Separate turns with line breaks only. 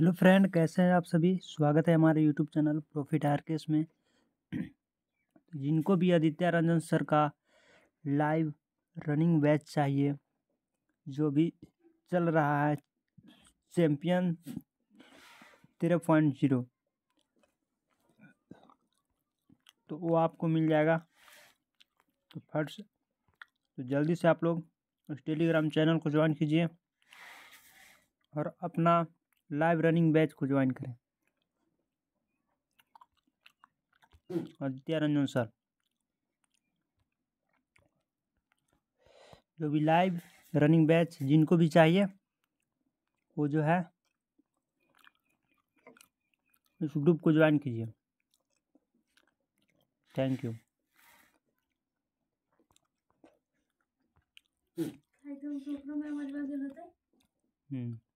hello friend कैसे हैं आप सभी स्वागत है हमारे YouTube channel profit R case में जिनको भी आदित्य रंजन सर का लाइव रनिंग बैच चाहिए जो भी चल रहा है चैम्पियन तेरह पॉइंट जीरो तो वो आपको मिल जाएगा तो फर्स्ट तो जल्दी से आप लोग उस टेलीग्राम चैनल को ज्वाइन कीजिए और अपना लाइव रनिंग बैच को ज्वाइन करें आदित्य रंजन सर जो भी लाइव रनिंग बैच जिनको भी चाहिए वो जो है इस ग्रुप को ज्वाइन कीजिए थैंक यू हम्म